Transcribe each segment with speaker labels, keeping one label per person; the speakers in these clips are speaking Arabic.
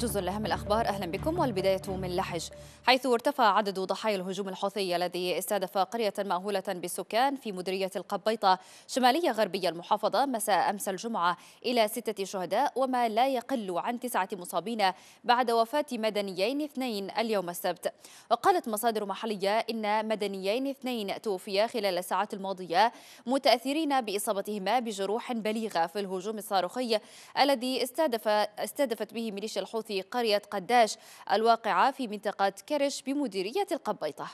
Speaker 1: موجز لأهم الأخبار أهلا بكم والبداية من لحج حيث ارتفع عدد ضحايا الهجوم الحوثي الذي استهدف قرية مأهولة بالسكان في مديرية القبيطة شمالية غربية المحافظة مساء أمس الجمعة إلى ستة شهداء وما لا يقل عن تسعة مصابين بعد وفاة مدنيين اثنين اليوم السبت وقالت مصادر محلية إن مدنيين اثنين توفيا خلال الساعات الماضية متأثرين بإصابتهما بجروح بليغة في الهجوم الصاروخي الذي استهدف استهدفت به ميليشيا الحوثي في قرية قداش الواقعة في منطقة كرش بمديرية القبيطة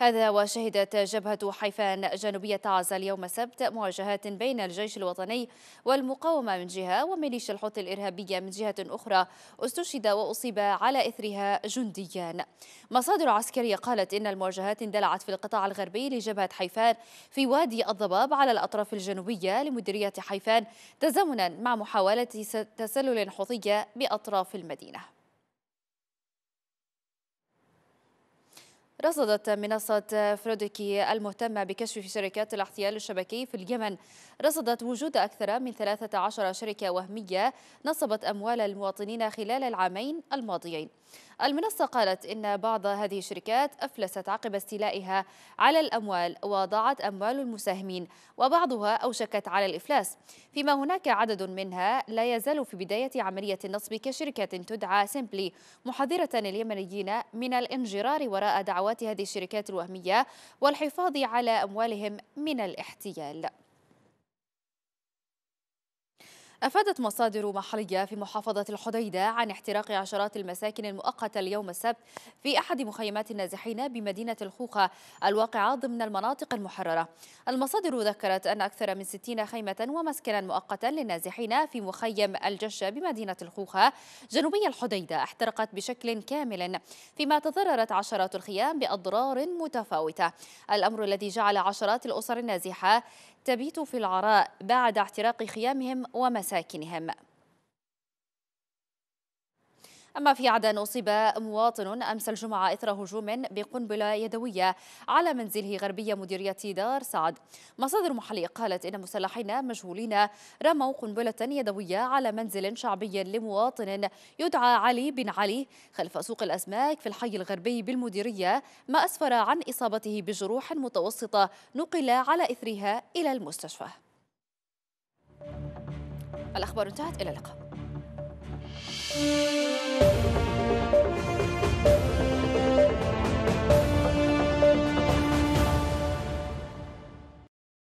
Speaker 1: هذا وشهدت جبهة حيفان جنوبية عزة اليوم السبت مواجهات بين الجيش الوطني والمقاومة من جهة وميليشيا الحوثي الإرهابية من جهة أخرى استشهد وأصيب على إثرها جنديان مصادر عسكرية قالت إن المواجهات اندلعت في القطاع الغربي لجبهة حيفان في وادي الضباب على الأطراف الجنوبية لمديرية حيفان تزامنا مع محاولة تسلل حوثية بأطراف المدينة رصدت منصة فرودكي المهتمة بكشف شركات الاحتيال الشبكي في اليمن رصدت وجود أكثر من 13 شركة وهمية نصبت أموال المواطنين خلال العامين الماضيين المنصة قالت إن بعض هذه الشركات أفلست عقب استيلائها على الأموال وضاعت أموال المساهمين وبعضها أوشكت على الإفلاس فيما هناك عدد منها لا يزال في بداية عملية النصب كشركة تدعى سيمبلي محذرة اليمنيين من الانجرار وراء دعوات ثروات هذه الشركات الوهمية والحفاظ على أموالهم من الاحتيال أفادت مصادر محلية في محافظة الحديدة عن احتراق عشرات المساكن المؤقتة اليوم السبت في أحد مخيمات النازحين بمدينة الخوخة الواقعة ضمن المناطق المحررة المصادر ذكرت أن أكثر من 60 خيمة ومسكنا مؤقتا للنازحين في مخيم الجشة بمدينة الخوخة جنوبي الحديدة احترقت بشكل كامل فيما تضررت عشرات الخيام بأضرار متفاوتة الأمر الذي جعل عشرات الأسر النازحة تبيت في العراء بعد احتراق خيامهم ومساكنهم أما في عدن أصيب مواطن أمس الجمعة إثر هجوم بقنبلة يدوية على منزله غربية مديرية دار سعد مصادر محلية قالت إن مسلحين مجهولين رموا قنبلة يدوية على منزل شعبي لمواطن يدعى علي بن علي خلف سوق الأسماك في الحي الغربي بالمديرية ما أسفر عن إصابته بجروح متوسطة نقل على إثرها إلى المستشفى الأخبار انتهت إلى اللقاء